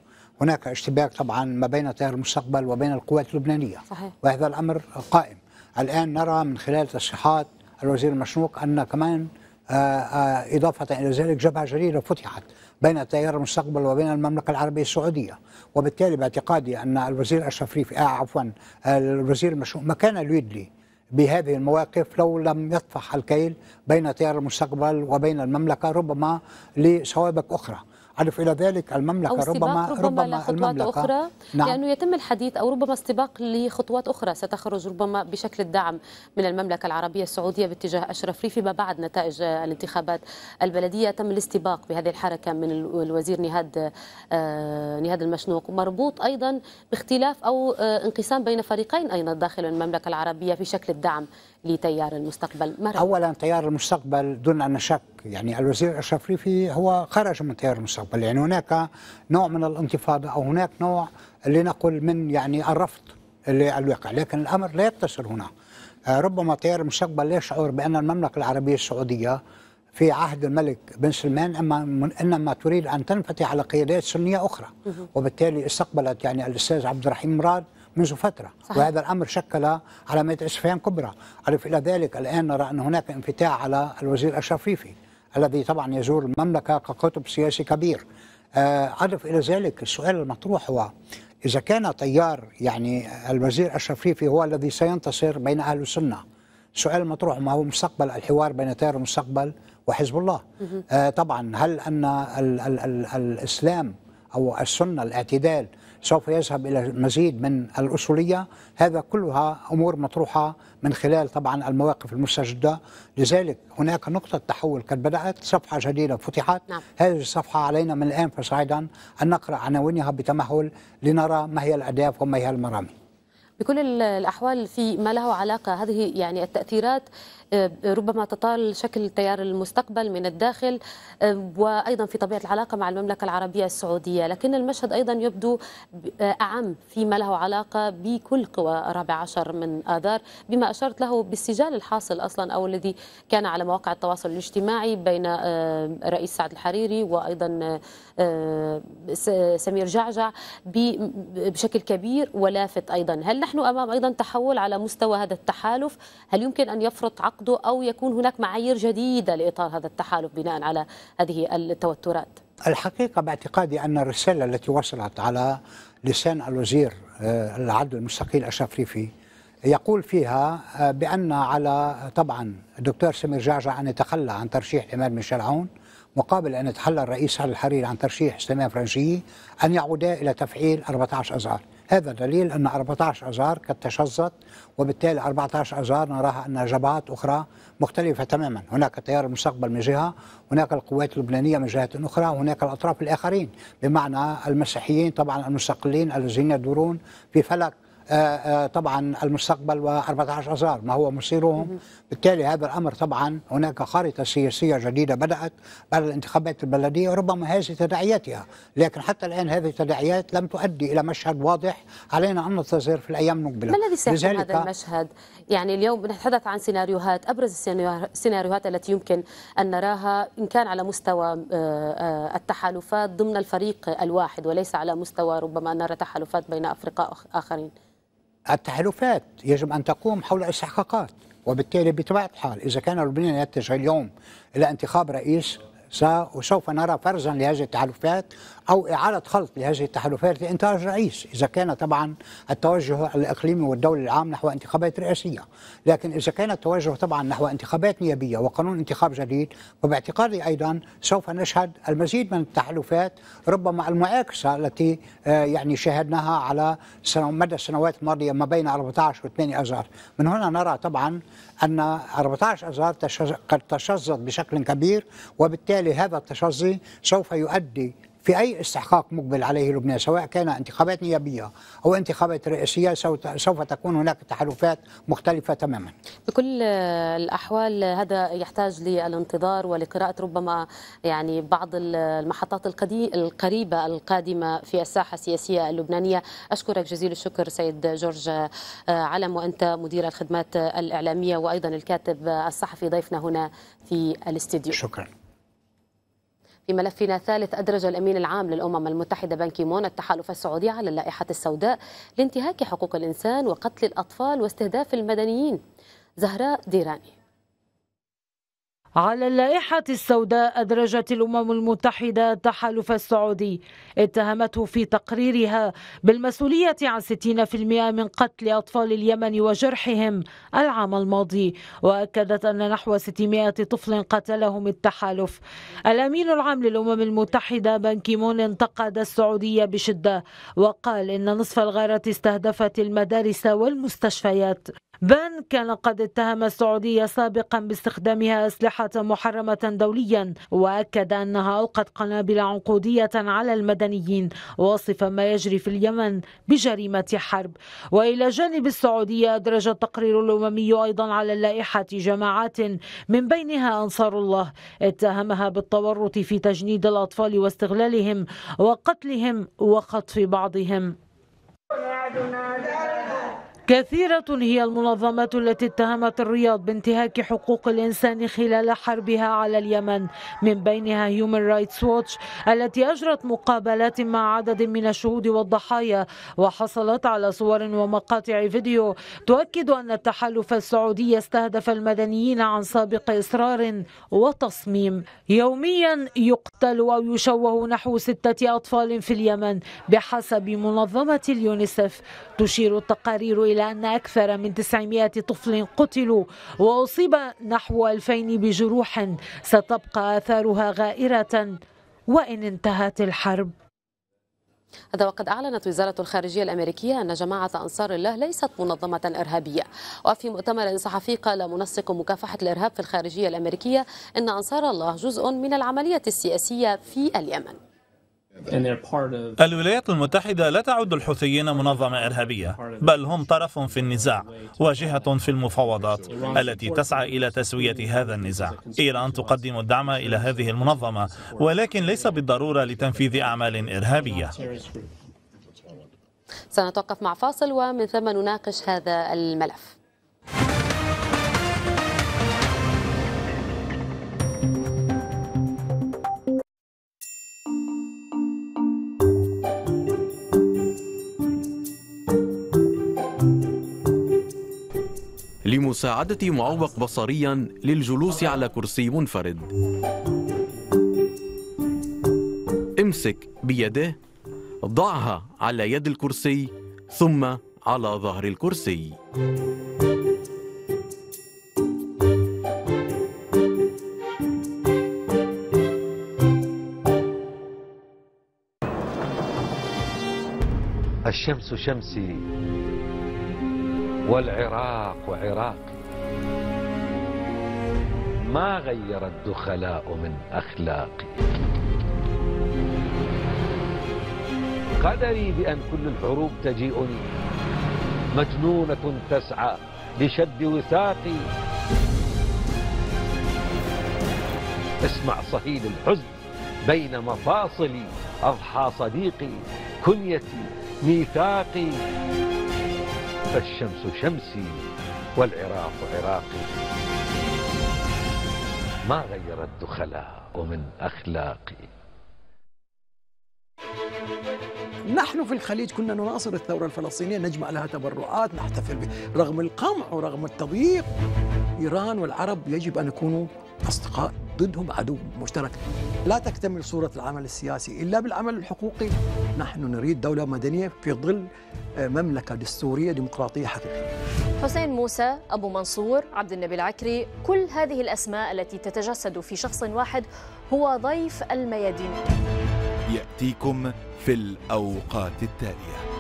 هناك اشتباك طبعا ما بين تيار المستقبل وبين القوات اللبنانية صحيح. وهذا الأمر قائم الآن نرى من خلال تصريحات الوزير المشنوق أن كمان آه، آه، إضافة إلى ذلك جبهة جديدة فتحت بين تيار المستقبل وبين المملكة العربية السعودية وبالتالي باعتقادي أن الوزير أشرف ريفي آه عفوا الوزير المشنوق ما كان ليدلي بهذه المواقف لو لم يطفح الكيل بين تيار المستقبل وبين المملكة ربما لسوابق أخرى أضف إلى ذلك المملكة أو ربما ربما, ربما لخطوات المملكة أخرى نعم. لأنه يتم الحديث أو ربما استباق لخطوات أخرى ستخرج ربما بشكل الدعم من المملكة العربية السعودية باتجاه أشرف ريفي فيما بعد نتائج الانتخابات البلدية تم الاستباق بهذه الحركة من الوزير نهاد آه، نهاد المشنوق مربوط أيضا باختلاف أو آه، انقسام بين فريقين أيضا داخل المملكة العربية في شكل الدعم لتيار المستقبل رأيك؟ أولا تيار المستقبل دون أن شك يعني الوزير أشرف ريفي هو خرج من تيار المستقبل يعني هناك نوع من الانتفاضة أو هناك نوع لنقل من يعني الرفض للواقع لكن الأمر لا يقتصر هنا آه، ربما تيار المستقبل لا يشعر بأن المملكة العربية السعودية في عهد الملك بن سلمان اما انما تريد ان تنفتح على قيادات سنيه اخرى وبالتالي استقبلت يعني الاستاذ عبد الرحيم مراد منذ فترة صحيح. وهذا الأمر شكل علامة استفهام كبرى أضف إلى ذلك الآن نرى أن هناك انفتاح على الوزير الشفيفي الذي طبعا يزور المملكة كقطب سياسي كبير أضف آه، إلى ذلك السؤال المطروح هو إذا كان طيار يعني الوزير الشفيفي هو الذي سينتصر بين أهل السنة سؤال مطروح ما هو مستقبل الحوار بين تيار المستقبل وحزب الله آه طبعا هل أن الـ الـ الـ الإسلام أو السنة الاعتدال سوف يذهب إلى مزيد من الأصولية هذا كلها أمور مطروحة من خلال طبعا المواقف المستجدة لذلك هناك نقطة تحول قد بدأت صفحة جديدة فتحت نعم. هذه الصفحة علينا من الآن فصاعدا أن نقرأ عناوينها بتمهل لنرى ما هي الأهداف وما هي المرامي بكل الأحوال في ما له علاقة هذه يعني التأثيرات آه، ربما تطال شكل تيار المستقبل من الداخل آه، وأيضا في طبيعة العلاقة مع المملكة العربية السعودية لكن المشهد أيضا يبدو آه، أعم فيما له علاقة بكل قوى الرابع عشر من آذار بما أشرت له بالسجال الحاصل أصلا أو الذي كان على مواقع التواصل الاجتماعي بين رئيس سعد الحريري وأيضا سمير جعجع بشكل كبير ولافت أيضا هل نحن أمام أيضا تحول على مستوى هذا التحالف هل يمكن أن يفرط عقد عقده أو يكون هناك معايير جديدة لإطار هذا التحالف بناء على هذه التوترات الحقيقة باعتقادي أن الرسالة التي وصلت على لسان الوزير آه، العدل المستقيل أشرف ريفي يقول فيها آه، بأن على طبعا الدكتور سمير جعجع أن يتخلى عن ترشيح إمام ميشيل عون مقابل أن يتخلى الرئيس علي الحريري عن ترشيح سلمان فرنجي أن يعودا إلى تفعيل 14 أذار هذا دليل أن 14 أذار قد تشظت وبالتالي 14 أذار نراها أنها جبهات أخرى مختلفة تماما هناك تيار المستقبل من جهة هناك القوات اللبنانية من جهة أخرى هناك الأطراف الآخرين بمعنى المسيحيين طبعا المستقلين الذين يدورون في فلك آه، آه، طبعا المستقبل و14 اذار ما هو مصيرهم بالتالي هذا الامر طبعا هناك خارطه سياسيه جديده بدات بعد الانتخابات البلديه ربما هذه تداعياتها لكن حتى الان هذه التداعيات لم تؤدي الى مشهد واضح علينا ان ننتظر في الايام المقبله ما الذي سيحدث هذا المشهد يعني اليوم نتحدث عن سيناريوهات ابرز السيناريوهات التي يمكن ان نراها ان كان على مستوى آه، التحالفات ضمن الفريق الواحد وليس على مستوى ربما نرى تحالفات بين افرقاء اخرين التحالفات يجب أن تقوم حول استحقاقات وبالتالي بطبيعة الحال إذا كان لبنان يتجه اليوم إلى انتخاب رئيس وسوف نرى فرزا لهذه التحالفات أو إعادة خلط لهذه التحالفات لإنتاج رئيس إذا كان طبعا التوجه الإقليمي والدولي العام نحو انتخابات رئاسية لكن إذا كان التوجه طبعا نحو انتخابات نيابية وقانون انتخاب جديد فباعتقادي أيضا سوف نشهد المزيد من التحالفات ربما المعاكسة التي آه، يعني شاهدناها على مدى السنوات الماضية ما بين 14 و 8 أذار من هنا نرى طبعا أن 14 أذار قد تشظت بشكل كبير وبالتالي هذا التشظي سوف يؤدي في أي استحقاق مقبل عليه لبنان سواء كان انتخابات نيابية أو انتخابات رئاسية سوف تكون هناك تحالفات مختلفة تماما بكل الأحوال هذا يحتاج للانتظار ولقراءة ربما يعني بعض المحطات القريبة القادمة في الساحة السياسية اللبنانية أشكرك جزيل الشكر سيد جورج آه، علم وأنت مدير الخدمات الإعلامية وأيضا الكاتب الصحفي ضيفنا هنا في الاستديو شكرا في ملفنا الثالث أدرج الأمين العام للأمم المتحدة بان كيمون التحالف السعودي على اللائحة السوداء لانتهاك حقوق الإنسان وقتل الأطفال واستهداف المدنيين زهراء ديراني على اللائحة السوداء أدرجت الأمم المتحدة التحالف السعودي اتهمته في تقريرها بالمسؤولية عن 60% من قتل أطفال اليمن وجرحهم العام الماضي وأكدت أن نحو 600 طفل قتلهم التحالف الأمين العام للأمم المتحدة بنكيمون انتقد السعودية بشدة وقال إن نصف الغارة استهدفت المدارس والمستشفيات بان كان قد اتهم السعودية سابقا باستخدامها أسلحة محرمة دوليا وأكد أنها ألقت قنابل عنقودية على المدنيين واصفا ما يجري في اليمن بجريمة حرب وإلى جانب السعودية أدرج التقرير الأممي أيضا على اللائحة جماعات من بينها أنصار الله اتهمها بالتورط في تجنيد الأطفال واستغلالهم وقتلهم وخطف بعضهم كثيرة هي المنظمات التي اتهمت الرياض بانتهاك حقوق الإنسان خلال حربها على اليمن من بينها هيومن رايتس ووتش التي أجرت مقابلات مع عدد من الشهود والضحايا وحصلت على صور ومقاطع فيديو تؤكد أن التحالف السعودي استهدف المدنيين عن سابق إصرار وتصميم يوميا يقتل أو يشوه نحو ستة أطفال في اليمن بحسب منظمة اليونيسف تشير التقارير إلى أن أكثر من 900 طفل قتلوا وأصيب نحو 2000 بجروح ستبقى آثارها غائرة وإن انتهت الحرب هذا وقد أعلنت وزارة الخارجية الأمريكية أن جماعة أنصار الله ليست منظمة إرهابية وفي مؤتمر صحفي قال منسق مكافحة الإرهاب في الخارجية الأمريكية أن أنصار الله جزء من العملية السياسية في اليمن الولايات المتحدة لا تعد الحوثيين منظمة إرهابية بل هم طرف في النزاع وجهة في المفاوضات التي تسعى إلى تسوية هذا النزاع إيران تقدم الدعم إلى هذه المنظمة ولكن ليس بالضرورة لتنفيذ أعمال إرهابية سنتوقف مع فاصل ومن ثم نناقش هذا الملف لمساعدة معوق بصريا للجلوس على كرسي منفرد امسك بيده ضعها على يد الكرسي ثم على ظهر الكرسي الشمس شمسي والعراق عراق ما غير الدخلاء من أخلاقي قدري بأن كل الحروب تجيئني مجنونة تسعى لشد وثاقي اسمع صهيل الحزن بين مفاصلي أضحى صديقي كنيتي ميثاقي فالشمس شمسي والعراق عراقي ما غير الدخلاء من أخلاقي نحن في الخليج كنا نناصر الثورة الفلسطينية نجمع لها تبرعات نحتفل به رغم القمع ورغم التضييق إيران والعرب يجب أن يكونوا أصدقاء ضدهم عدو مشترك لا تكتمل صورة العمل السياسي إلا بالعمل الحقوقي نحن نريد دولة مدنية في ظل آه، مملكة دستورية ديمقراطية حقيقية حسين موسى أبو منصور عبد النبي العكري كل هذه الأسماء التي تتجسد في شخص واحد هو ضيف الميادين يأتيكم في الأوقات التالية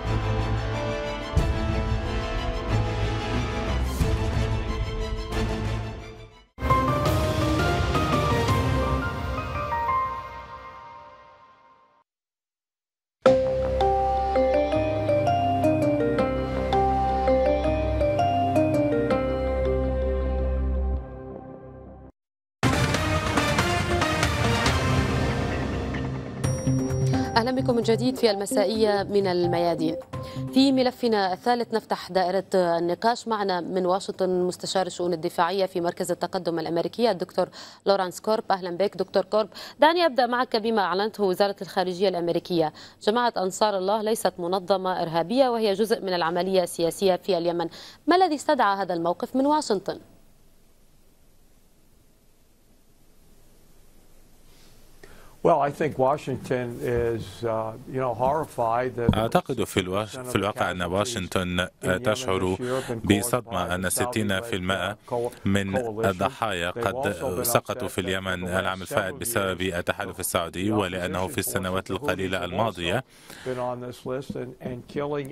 بكم من جديد في المسائية من الميادين في ملفنا الثالث نفتح دائرة النقاش معنا من واشنطن مستشار الشؤون الدفاعية في مركز التقدم الأمريكية الدكتور لورانس كورب أهلا بك دكتور كورب دعني أبدأ معك بما أعلنته وزارة الخارجية الأمريكية جماعة أنصار الله ليست منظمة إرهابية وهي جزء من العملية السياسية في اليمن ما الذي استدعى هذا الموقف من واشنطن؟ Uh, أعتقد في, الواش... في الواقع أن واشنطن آه، تشعر بصدمة أن 60% من الضحايا قد سقطوا في اليمن العام الفائت بسبب التحالف السعودي ولأنه في السنوات القليلة الماضية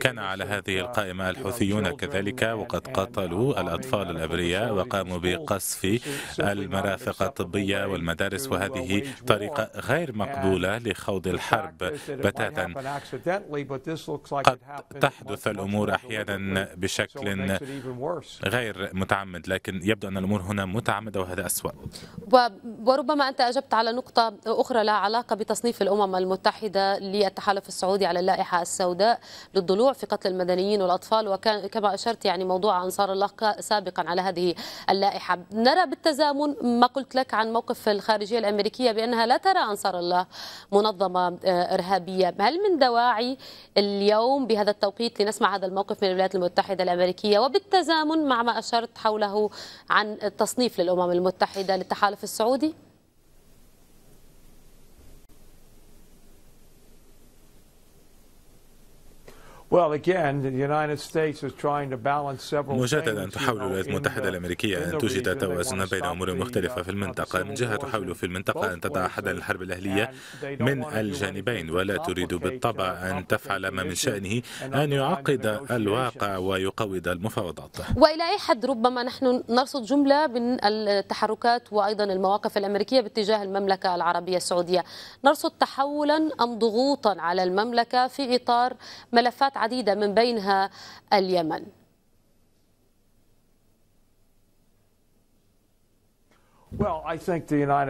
كان على هذه uh, القائمة الحوثيون كذلك وقد قتلوا uh, الأطفال الأبرياء وقاموا بقصف المرافق الطبية والمدارس وهذه طريقة غير غير مقبولة لخوض الحرب بتاتا قد تحدث الأمور أحيانا بشكل غير متعمد لكن يبدو أن الأمور هنا متعمدة وهذا أسوأ وربما أنت أجبت على نقطة أخرى لها علاقة بتصنيف الأمم المتحدة للتحالف السعودي على اللائحة السوداء للضلوع في قتل المدنيين والأطفال وكما أشرت يعني موضوع أنصار الله سابقا على هذه اللائحة نرى بالتزامن ما قلت لك عن موقف الخارجية الأمريكية بأنها لا ترى أنصار أنصار الله منظمة آه، إرهابية هل من دواعي اليوم بهذا التوقيت لنسمع هذا الموقف من الولايات المتحدة الأمريكية وبالتزامن مع ما أشرت حوله عن التصنيف للأمم المتحدة للتحالف السعودي؟ مجددا تحاول الولايات المتحدة الأمريكية أن توجد توازنا بين أمور مختلفة في uh, المنطقة من جهة تحاول في المنطقة أن تدع حدا للحرب uh, الأهلية من الجانبين ولا تريد بالطبع أن تفعل ما من شأنه أن يعقد الواقع ويقوض المفاوضات وإلى أي حد ربما نحن نرصد جملة من التحركات وأيضا المواقف الأمريكية باتجاه المملكة العربية السعودية نرصد تحولا أم ضغوطا على المملكة في إطار ملفات عديدة من بينها اليمن أنا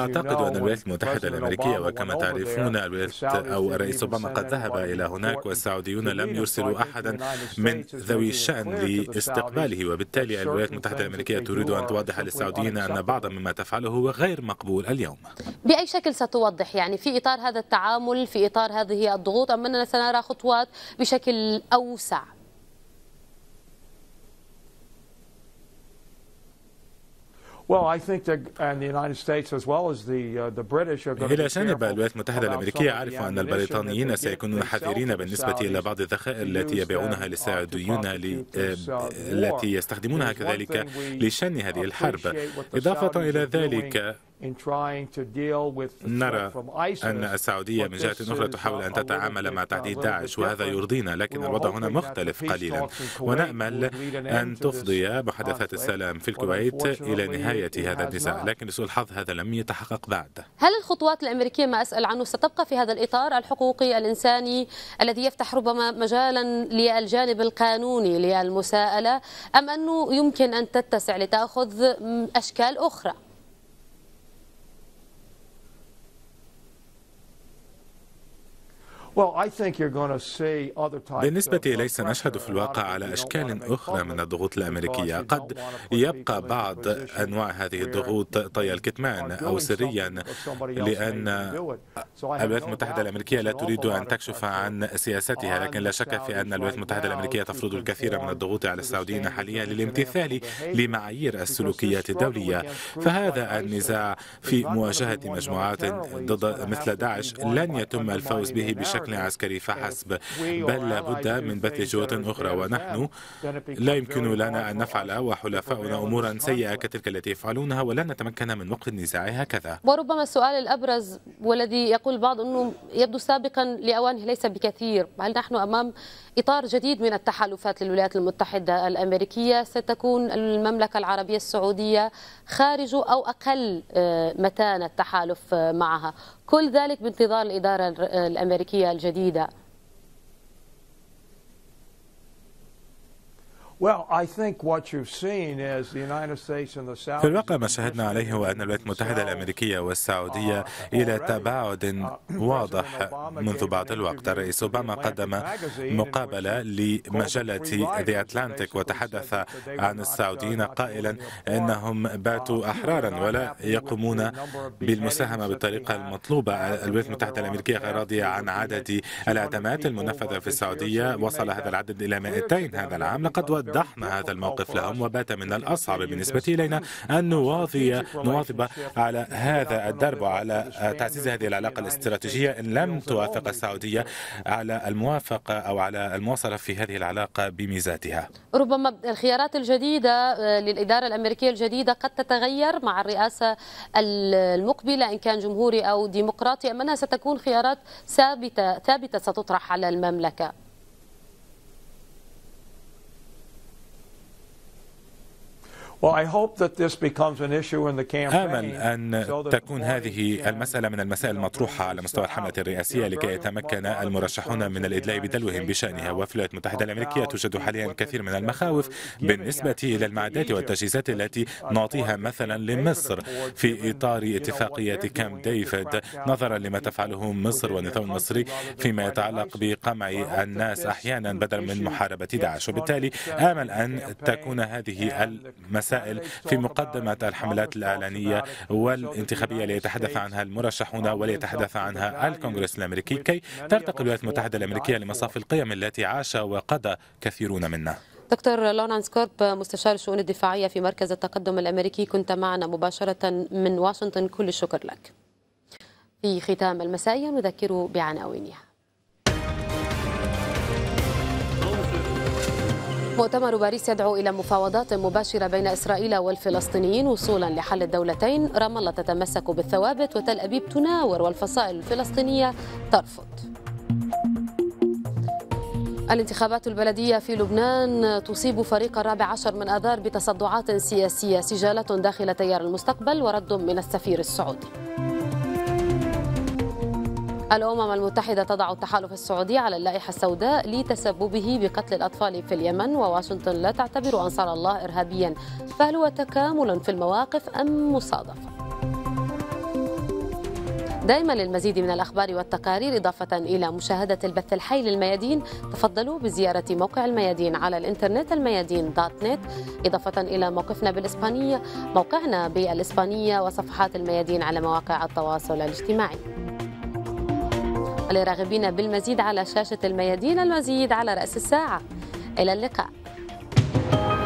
أعتقد أن الولايات المتحدة الأمريكية وكما تعرفون الولايات أو الرئيس أوباما قد ذهب إلى هناك والسعوديون لم يرسلوا أحدا من ذوي الشأن لاستقباله وبالتالي الولايات المتحدة الأمريكية تريد أن توضح للسعوديين أن بعض مما تفعله هو غير مقبول اليوم بأي شكل ستوضح يعني في إطار هذا التعامل في إطار هذه الضغوط أم أننا سنرى خطوات بشكل أوسع إلى جانب الولايات المتحدة الأمريكية أعرف أن البريطانيين سيكونون حذرين بالنسبة إلى بعض الذخائر التي يبيعونها للسعوديون uh, آه، التي يستخدمونها كذلك لشن هذه الحرب إضافة إلى ذلك نرى أن السعودية من جهة أخرى تحاول أن تتعامل مع تهديد داعش وهذا يرضينا لكن الوضع هنا مختلف قليلا ونأمل أن تفضي محادثات السلام في الكويت إلى نهاية هذا النزاع لكن لسوء الحظ هذا لم يتحقق بعد هل الخطوات الأمريكية ما أسأل عنه ستبقى في هذا الإطار الحقوقي الإنساني الذي يفتح ربما مجالا للجانب القانوني للمساءلة أم أنه يمكن أن تتسع لتأخذ أشكال أخرى؟ بالنسبة إلي سنشهد في الواقع على أشكال أخرى من الضغوط الأمريكية قد يبقى بعض أنواع هذه الضغوط طي الكتمان أو سريا لأن الولايات المتحدة الأمريكية لا تريد أن تكشف عن سياستها لكن لا شك في أن الولايات المتحدة الأمريكية تفرض الكثير من الضغوط على السعوديين حاليا للامتثال لمعايير السلوكيات الدولية فهذا النزاع في مواجهة مجموعات ضد مثل داعش لن يتم الفوز به بشكل بشكل عسكري فحسب بل لابد من بث جهود أخرى ونحن لا يمكن لنا أن نفعل وحلفاؤنا أمورا سيئة كتلك التي يفعلونها ولن نتمكن من وقف النزاع هكذا وربما السؤال الأبرز والذي يقول البعض أنه يبدو سابقا لأوانه ليس بكثير هل نحن أمام إطار جديد من التحالفات للولايات المتحدة الأمريكية ستكون المملكة العربية السعودية خارج أو أقل آه، متانة تحالف آه، معها كل ذلك بانتظار الإدارة الأمريكية الجديدة في الواقع ما شاهدنا عليه هو أن الولايات المتحدة الأمريكية والسعودية uh, إلى تباعد uh, واضح منذ بعض الوقت الرئيس أوباما قدم مقابلة لمجلة ذا أتلانتيك وتحدث عن uh, السعوديين قائلا أنهم باتوا أحرارا ولا يقومون بالمساهمة بالطريقة المطلوبة الولايات المتحدة الأمريكية غير راضية عن عدد الأعدامات المنفذة في السعودية وصل هذا العدد إلى 200 هذا العام لقد وضحنا هذا الموقف لهم وبات من الأصعب بالنسبة إلينا أن نواظي نواظب على هذا الدرب وعلى تعزيز هذه العلاقة الاستراتيجية إن لم توافق السعودية على الموافقة أو على المواصلة في هذه العلاقة بميزاتها ربما الخيارات الجديدة آه، للإدارة الأمريكية الجديدة قد تتغير مع الرئاسة المقبلة إن كان جمهوري أو ديمقراطي أم أنها ستكون خيارات ثابتة ثابتة ستطرح على المملكة آمل أن تكون هذه المسألة من المسائل المطروحة على مستوى الحملة الرئاسية لكي يتمكن المرشحون من الإدلاء بدلوهم بشأنها وفي الولايات المتحدة الأمريكية توجد حاليا كثير من المخاوف بالنسبة إلى المعدات والتجهيزات التي نعطيها مثلا لمصر في إطار اتفاقية كامب ديفيد نظرا لما تفعله مصر والنظام المصري فيما يتعلق بقمع الناس أحيانا بدلا من محاربة داعش وبالتالي آمل أن تكون هذه المسألة المسائل في مقدمة الحملات الإعلانية والانتخابية ليتحدث عنها المرشحون وليتحدث عنها يعني الكونغرس الأمريكي كي ترتقي الولايات المتحدة الأمريكية لمصاف القيم التي عاش وقضى كثيرون منا دكتور لورانس سكورب مستشار الشؤون الدفاعية في مركز التقدم الأمريكي كنت معنا مباشرة من واشنطن كل الشكر لك في ختام المسائية نذكر بعناوينها مؤتمر باريس يدعو إلى مفاوضات مباشرة بين إسرائيل والفلسطينيين وصولا لحل الدولتين رام الله تتمسك بالثوابت وتل أبيب تناور والفصائل الفلسطينية ترفض الانتخابات البلدية في لبنان تصيب فريق الرابع عشر من آذار بتصدعات سياسية سجالة داخل تيار المستقبل ورد من السفير السعودي الأمم المتحدة تضع التحالف السعودي على اللائحة السوداء لتسببه بقتل الأطفال في اليمن وواشنطن لا تعتبر أنصار الله إرهابيا فهل هو تكامل في المواقف أم مصادفة؟ دائما للمزيد من الأخبار والتقارير إضافة إلى مشاهدة البث الحي للميادين تفضلوا بزيارة موقع الميادين على الإنترنت الميادين دوت نت إضافة إلى موقفنا بالإسبانية موقعنا بالإسبانية وصفحات الميادين على مواقع التواصل الاجتماعي لراغبين بالمزيد على شاشة الميادين المزيد على رأس الساعة إلى اللقاء